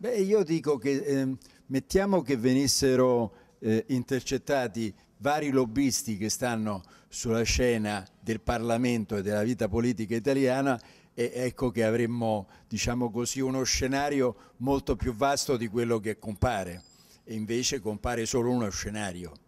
Beh, io dico che eh, mettiamo che venissero eh, intercettati vari lobbisti che stanno sulla scena del Parlamento e della vita politica italiana e ecco che avremmo, diciamo così, uno scenario molto più vasto di quello che compare. E invece compare solo uno scenario.